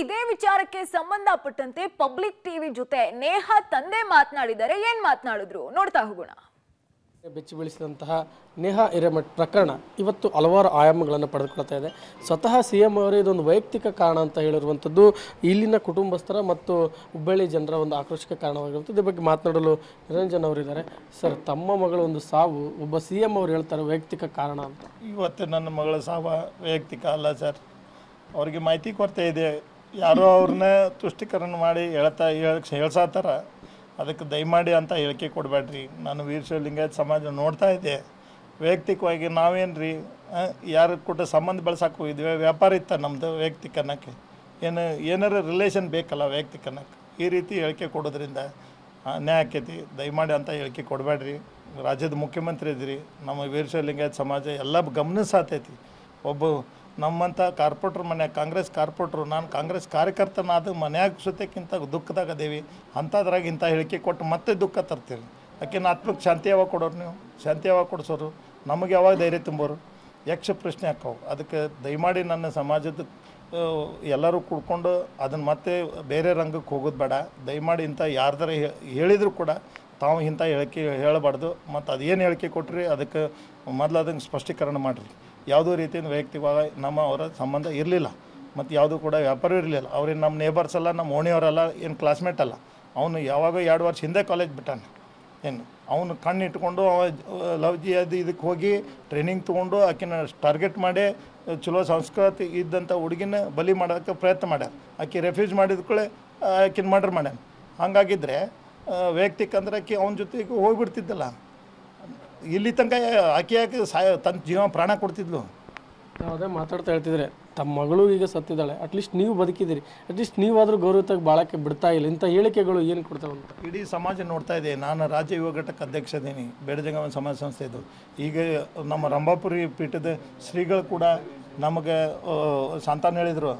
ಇದೇ ವಿಚಾರಕ್ಕೆ ಸಂಬಂಧಪಟ್ಟಂತೆ ಪಬ್ಲಿಕ್ ಟಿವಿ ಜೊತೆ ನೇಹಾ ತಂದೆ ಮಾತನಾಡಿದರೆ ಏನ್ ಮಾತನಾಡಿದ್ರು ನೋಡ್ತಾ ಹೋಗೋಣ ಬೆಚ್ಚಿ ಬೀಳಿಸಿದಂತಹ ನೇಹ ಹಿರೇಮಠ್ ಪ್ರಕರಣ ಇವತ್ತು ಹಲವಾರು ಆಯಾಮಗಳನ್ನು ಪಡೆದುಕೊಳ್ತಾ ಇದೆ ಸ್ವತಃ ಸಿ ಎಂ ಅವರೇ ಇದೊಂದು ವೈಯಕ್ತಿಕ ಕಾರಣ ಅಂತ ಹೇಳಿರುವಂಥದ್ದು ಇಲ್ಲಿನ ಕುಟುಂಬಸ್ಥರ ಮತ್ತು ಹುಬ್ಬಳ್ಳಿ ಜನರ ಒಂದು ಆಕರ್ಷಕ ಕಾರಣವಾಗಿರುವಂಥದ್ದು ಇದ್ರ ಬಗ್ಗೆ ಮಾತನಾಡಲು ನಿರಂಜನ್ ಅವರಿದ್ದಾರೆ ಸರ್ ತಮ್ಮ ಮಗಳ ಒಂದು ಸಾವು ಒಬ್ಬ ಸಿ ಎಂ ಅವರು ಹೇಳ್ತಾರೆ ವೈಯಕ್ತಿಕ ಕಾರಣ ಅಂತ ಇವತ್ತು ನನ್ನ ಮಗಳ ಸಾವು ವೈಯಕ್ತಿಕ ಅಲ್ಲ ಸರ್ ಅವರಿಗೆ ಮಾಹಿತಿ ಕೊರತೆ ಇದೆ ಯಾರೋ ಅವ್ರನ್ನ ತುಷ್ಟೀಕರಣ ಮಾಡಿ ಹೇಳ್ತಾ ಹೇಳಕ್ಕೆ ಹೇಳ್ಸಾತಾರ ಅದಕ್ಕೆ ದಯಮಾಡಿ ಅಂತ ಹೇಳಿಕೆ ಕೊಡಬೇಡ್ರಿ ನಾನು ವೀರಶಿವಲಿಂಗಾಯತ್ ಸಮಾಜ ನೋಡ್ತಾ ಇದ್ದೆ ವೈಯಕ್ತಿಕವಾಗಿ ನಾವೇನು ರೀ ಯಾರು ಕೂಡ ಸಂಬಂಧ ಬೆಳೆಸಕ್ಕೆ ಹೋಗಿದ್ವಿ ವ್ಯಾಪಾರ ಇತ್ತ ನಮ್ಮದು ವೈಯಕ್ತಿಕ ಅನ್ನೋಕ್ಕೆ ಏನು ಏನಾರು ರಿಲೇಷನ್ ಬೇಕಲ್ಲ ವೈಯಕ್ತಿಕ ಅನ್ನೋಕ್ಕೆ ಈ ರೀತಿ ಹೇಳಿಕೆ ಕೊಡೋದ್ರಿಂದ ನ್ಯಾಯ ಆಕೈತಿ ದಯಮಾಡಿ ಅಂತ ಹೇಳಿಕೆ ಕೊಡಬೇಡ್ರಿ ರಾಜ್ಯದ ಮುಖ್ಯಮಂತ್ರಿ ಇದ್ರಿ ನಮ್ಮ ವೀರಶಿವಲಿಂಗಾಯತ್ ಸಮಾಜ ಎಲ್ಲ ಗಮನಿಸಾತೈತಿ ಒಬ್ಬ ನಮ್ಮಂಥ ಕಾರ್ಪೊರೇಟ್ರ್ ಮನೆ ಕಾಂಗ್ರೆಸ್ ಕಾರ್ಪೊರೇಟ್ರು ನಾನು ಕಾಂಗ್ರೆಸ್ ಕಾರ್ಯಕರ್ತನಾದ ಮನ್ಯಾಗ ಸುತ್ತಕ್ಕಿಂತ ದುಃಖದಾಗ ಅದೇವಿ ಅಂಥದ್ರಾಗ ಇಂಥ ಹೇಳಿಕೆ ಕೊಟ್ಟು ಮತ್ತೆ ದುಃಖ ತರ್ತೀರಿ ಯಾಕೆ ಆತ್ಮಕ್ಕೆ ಶಾಂತಿ ಯಾವಾಗ ಕೊಡೋರು ನೀವು ಶಾಂತಿ ಯಾವಾಗ ಕೊಡಿಸೋರು ನಮಗೆ ಯಾವಾಗ ಧೈರ್ಯ ತುಂಬೋರು ಯಕ್ಷ ಪ್ರಶ್ನೆ ಹಾಕವು ಅದಕ್ಕೆ ದಯಮಾಡಿ ನನ್ನ ಸಮಾಜದ ಎಲ್ಲರೂ ಕುಡ್ಕೊಂಡು ಅದನ್ನು ಮತ್ತೆ ಬೇರೆ ರಂಗಕ್ಕೆ ಹೋಗೋದು ಬೇಡ ದಯಮಾಡಿ ಇಂಥ ಯಾರ್ದಾರ ಹೇಳಿದರೂ ಕೂಡ ತಾವು ಇಂಥ ಹೇಳಿಕೆ ಹೇಳಬಾರ್ದು ಮತ್ತು ಅದೇನು ಹೇಳಿಕೆ ಕೊಟ್ರಿ ಅದಕ್ಕೆ ಮೊದಲು ಅದನ್ನು ಸ್ಪಷ್ಟೀಕರಣ ಮಾಡಿರಿ ಯಾವುದೋ ರೀತಿಯಿಂದ ವೈಯಕ್ತಿಕವಾಗಿ ನಮ್ಮ ಅವರ ಸಂಬಂಧ ಇರಲಿಲ್ಲ ಮತ್ತು ಯಾವುದೂ ಕೂಡ ವ್ಯಾಪಾರ ಇರಲಿಲ್ಲ ಅವ್ರಿಗೆ ನಮ್ಮ ನೇಬರ್ಸ್ ಅಲ್ಲ ನಮ್ಮ ಓಣಿಯವರೆಲ್ಲ ಏನು ಕ್ಲಾಸ್ಮೇಟ್ ಅಲ್ಲ ಅವನು ಯಾವಾಗ ಎರಡು ವರ್ಷ ಹಿಂದೆ ಕಾಲೇಜ್ ಬಿಟ್ಟಾನೆ ಏನು ಅವನು ಕಣ್ಣಿಟ್ಕೊಂಡು ಲವ್ ಜಿ ಅದು ಇದಕ್ಕೆ ಹೋಗಿ ಟ್ರೈನಿಂಗ್ ತೊಗೊಂಡು ಆಕಿನ ಟಾರ್ಗೆಟ್ ಮಾಡಿ ಚಲೋ ಸಂಸ್ಕೃತಿ ಇದ್ದಂಥ ಹುಡುಗಿನ ಬಲಿ ಮಾಡೋಕ್ಕೆ ಪ್ರಯತ್ನ ಮಾಡ್ಯಾರ ಆಕೆ ರೆಫ್ಯೂಸ್ ಮಾಡಿದ ಕೂಡ ಆಕಿನ ಮರ್ಡರ್ ಮಾಡ್ಯಾನ ಹಾಗಾಗಿದ್ದರೆ ವೈಯಕ್ತಿಕ ಅಂದ್ರೆ ಆಕೆ ಅವನ ಜೊತೆಗೆ ಹೋಗಿಬಿಡ್ತಿದ್ದಲ್ಲ ಇಲ್ಲಿ ತನಕ ಆಕೆ ಹಾಕಿ ಸಾಯ ತನ್ನ ಜೀವನ ಪ್ರಾಣ ಕೊಡ್ತಿದ್ಲು ನಾವು ಅದೇ ಮಾತಾಡ್ತಾ ಹೇಳ್ತಿದ್ರೆ ತಮ್ಮ ಮಗಳು ಈಗ ಸತ್ತಿದ್ದಾಳೆ ಅಟ್ಲೀಸ್ಟ್ ನೀವು ಬದುಕಿದ್ದೀರಿ ಅಟ್ಲೀಸ್ಟ್ ನೀವಾದರೂ ಗೌರವತಾಗಿ ಬಾಳಕ್ಕೆ ಬಿಡ್ತಾ ಇಲ್ಲ ಇಂಥ ಹೇಳಿಕೆಗಳು ಏನು ಕೊಡ್ತಾವೆ ಅಂತ ಇಡೀ ಸಮಾಜ ನೋಡ್ತಾ ಇದೆ ನಾನು ರಾಜ್ಯ ಯುವ ಘಟಕ ಅಧ್ಯಕ್ಷ ಇದ್ದೀನಿ ಬೇಡಜಂಗಮ ಸಮಾಜ ಸಂಸ್ಥೆ ಇದು ಈಗ ನಮ್ಮ ರಂಭಾಪುರಿ ಪೀಠದ ಶ್ರೀಗಳು ಕೂಡ ನಮಗೆ ಸಂತಾನ ಹೇಳಿದರು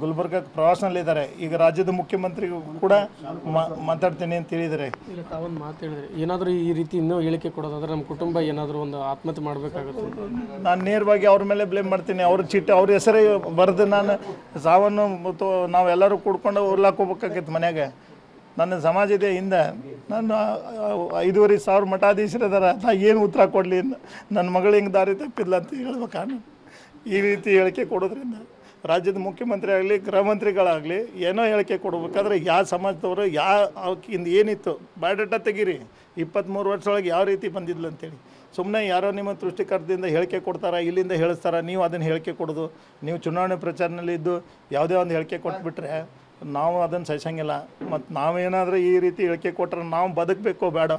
ಗುಲ್ಬರ್ಗ ಪ್ರವಾಸನಲ್ಲಿದ್ದಾರೆ ಈಗ ರಾಜ್ಯದ ಮುಖ್ಯಮಂತ್ರಿಗೂ ಕೂಡ ಮಾತಾಡ್ತೇನೆ ಅಂತ ಹೇಳಿದರೆ ಇಲ್ಲ ತಾವೊಂದು ಮಾತು ಹೇಳಿದ್ರೆ ಏನಾದರೂ ಈ ರೀತಿ ಇನ್ನೂ ಹೇಳಿಕೆ ಕೊಡೋದಾದ್ರೆ ನಮ್ಮ ಕುಟುಂಬ ಏನಾದರೂ ಒಂದು ಆತ್ಮಹತ್ಯೆ ಮಾಡಬೇಕಾಗುತ್ತೆ ನಾನು ನೇರವಾಗಿ ಅವ್ರ ಮೇಲೆ ಬ್ಲೇಮ್ ಮಾಡ್ತೀನಿ ಅವ್ರ ಚಿಟ್ಟೆ ಅವ್ರ ಹೆಸರೇ ಬರೆದು ನಾನು ಸಾವನ್ನು ಮತ್ತು ನಾವೆಲ್ಲರೂ ಕೂಡ್ಕೊಂಡು ಹೋಗ್ಬೇಕಾಗಿತ್ತು ಮನೆಯಾಗೆ ನನ್ನ ಸಮಾಜದ ಹಿಂದೆ ನಾನು ಐದುವರೆ ಸಾವಿರ ಮಠಾಧೀಶರದಾರ ನಾ ಏನು ಉತ್ತರ ಕೊಡಲಿ ನನ್ನ ಮಗಳು ಹಿಂಗೆ ದಾರಿ ತಪ್ಪಿಲ್ಲ ಅಂತ ಹೇಳ್ಬೇಕು ಈ ರೀತಿ ಹೇಳಿಕೆ ಕೊಡೋದ್ರಿಂದ ರಾಜ್ಯದ ಮುಖ್ಯಮಂತ್ರಿ ಆಗಲಿ ಗೃಹ ಮಂತ್ರಿಗಳಾಗಲಿ ಏನೋ ಹೇಳಿಕೆ ಕೊಡಬೇಕಾದ್ರೆ ಯಾವ ಸಮಾಜದವರು ಯಾವ ಹಿಂದೆ ಏನಿತ್ತು ಬಯೋಡೇಟಾ ತೆಗೀರಿ ಇಪ್ಪತ್ತ್ಮೂರು ವರ್ಷದೊಳಗೆ ಯಾವ ರೀತಿ ಬಂದಿದ್ಲು ಅಂತೇಳಿ ಸುಮ್ಮನೆ ಯಾರೋ ನಿಮ್ಮ ತೃಷ್ಟಿಕರ್ತದಿಂದ ಹೇಳಿಕೆ ಕೊಡ್ತಾರಾ ಇಲ್ಲಿಂದ ಹೇಳಿಸ್ತಾರ ನೀವು ಅದನ್ನು ಹೇಳಿಕೆ ಕೊಡೋದು ನೀವು ಚುನಾವಣೆ ಪ್ರಚಾರನಲ್ಲಿ ಇದ್ದು ಯಾವುದೇ ಒಂದು ಹೇಳಿಕೆ ಕೊಟ್ಬಿಟ್ರೆ ನಾವು ಅದನ್ನು ಸಹಿಸಂಗಿಲ್ಲ ಮತ್ತು ನಾವೇನಾದರೂ ಈ ರೀತಿ ಹೇಳಿಕೆ ಕೊಟ್ರೆ ನಾವು ಬದುಕಬೇಕೋ ಬೇಡ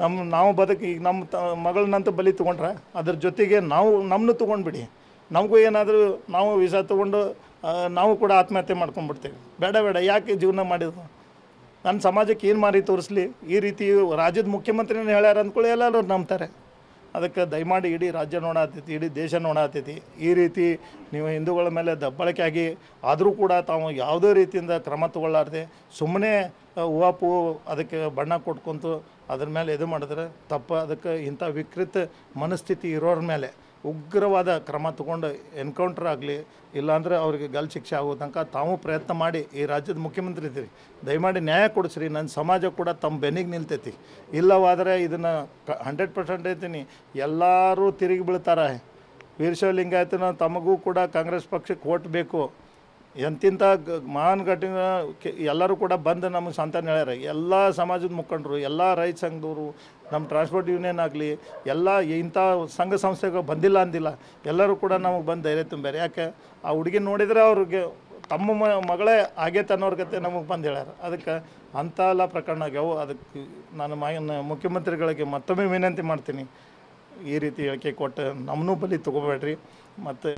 ನಮ್ಮ ನಾವು ಬದುಕಿ ಈಗ ನಮ್ಮ ತ ಮಗಳನ್ನಂತೂ ಬಲಿ ತೊಗೊಂಡ್ರೆ ಅದ್ರ ಜೊತೆಗೆ ನಾವು ನಮ್ಮನ್ನು ತೊಗೊಂಡ್ಬಿಡಿ ನಮಗೂ ಏನಾದರೂ ನಾವು ವೀಸಾ ತೊಗೊಂಡು ನಾವು ಕೂಡ ಆತ್ಮಹತ್ಯೆ ಮಾಡ್ಕೊಂಡ್ಬಿಡ್ತೇವೆ ಬೇಡ ಬೇಡ ಯಾಕೆ ಜೀವನ ಮಾಡಿದ್ರು ನನ್ನ ಸಮಾಜಕ್ಕೆ ಏನು ಮಾರಿ ತೋರಿಸ್ಲಿ ಈ ರೀತಿ ರಾಜ್ಯದ ಮುಖ್ಯಮಂತ್ರಿನೇ ಹೇಳ್ಯಾರ ಅಂದ್ಕೊಳ್ಳಿ ಎಲ್ಲರೂ ನಂಬ್ತಾರೆ ಅದಕ್ಕೆ ದಯಮಾಡಿ ಇಡೀ ರಾಜ್ಯ ನೋಡಾತೈತಿ ಇಡೀ ದೇಶ ನೋಡಾತೈತಿ ಈ ರೀತಿ ನೀವು ಹಿಂದೂಗಳ ಮೇಲೆ ದಬ್ಬಳಕೆ ಆಗಿ ಆದರೂ ಕೂಡ ತಾವು ಯಾವುದೇ ರೀತಿಯಿಂದ ಕ್ರಮ ತಗೊಳ್ಳಾರ್ದೆ ಸುಮ್ಮನೆ ಹೂವಾಪು ಅದಕ್ಕೆ ಬಣ್ಣ ಕೊಟ್ಕೊಂತು ಅದ್ರ ಮೇಲೆ ಇದು ಮಾಡಿದ್ರೆ ತಪ್ಪು ಅದಕ್ಕೆ ಇಂಥ ವಿಕೃತ ಮನಸ್ಥಿತಿ ಇರೋರ ಮೇಲೆ ಉಗ್ರವಾದ ಕ್ರಮ ತಗೊಂಡು ಎನ್ಕೌಂಟರ್ ಆಗಲಿ ಇಲ್ಲಾಂದರೆ ಅವರಿಗೆ ಗಲ್ ಶಿಕ್ಷೆ ಆಗೋ ತನಕ ತಾವು ಪ್ರಯತ್ನ ಮಾಡಿ ಈ ರಾಜ್ಯದ ಮುಖ್ಯಮಂತ್ರಿ ಇದ್ದೀರಿ ದಯಮಾಡಿ ನ್ಯಾಯ ಕೊಡಿಸ್ರಿ ನನ್ನ ಸಮಾಜ ಕೂಡ ತಮ್ಮ ಬೆನ್ನಿಗೆ ನಿಲ್ತೈತಿ ಇಲ್ಲವಾದರೆ ಇದನ್ನು ಕ ಹಂಡ್ರೆಡ್ ಪರ್ಸೆಂಟ್ ಐತೀನಿ ಎಲ್ಲರೂ ತಿರುಗಿ ಬೀಳ್ತಾರೆ ವೀರಶೈವ ಲಿಂಗಾಯತನ ತಮಗೂ ಕೂಡ ಕಾಂಗ್ರೆಸ್ ಪಕ್ಷಕ್ಕೆ ಓಟ್ ಬೇಕು ಎಂತಿಂಥ ಮಹಾನ್ ಘಟನೆ ಎಲ್ಲರೂ ಕೂಡ ಬಂದು ನಮಗೆ ಸಂತಾನ ಹೇಳ್ಯಾರ ಎಲ್ಲ ಸಮಾಜದ ಮುಖಂಡರು ಎಲ್ಲ ರೈತ ಸಂಘದವರು ನಮ್ಮ ಟ್ರಾನ್ಸ್ಪೋರ್ಟ್ ಯೂನಿಯನ್ ಆಗಲಿ ಎಲ್ಲ ಇಂಥ ಸಂಘ ಸಂಸ್ಥೆಗಳು ಬಂದಿಲ್ಲ ಅಂದಿಲ್ಲ ಎಲ್ಲರೂ ಕೂಡ ನಮಗೆ ಬಂದು ಧೈರ್ಯ ತುಂಬ್ಯಾರ ಯಾಕೆ ಆ ಹುಡುಗಿ ನೋಡಿದರೆ ಅವ್ರಿಗೆ ತಮ್ಮ ಮ ಮಗಳೇ ಆಗೈತೆ ಅನ್ನೋರ್ಗತೆ ನಮಗೆ ಬಂದು ಹೇಳ್ಯಾರ ಅದಕ್ಕೆ ಅಂಥ ಎಲ್ಲ ಪ್ರಕರಣ ಆಗ್ಯಾವು ಅದಕ್ಕೆ ನಾನು ಮುಖ್ಯಮಂತ್ರಿಗಳಿಗೆ ಮತ್ತೊಮ್ಮೆ ವಿನಂತಿ ಮಾಡ್ತೀನಿ ಈ ರೀತಿ ಹೇಳಿಕೆ ಕೊಟ್ಟು ನಮ್ಮನ್ನೂ ಬಲಿ ತೊಗೋಬೇಡ್ರಿ ಮತ್ತು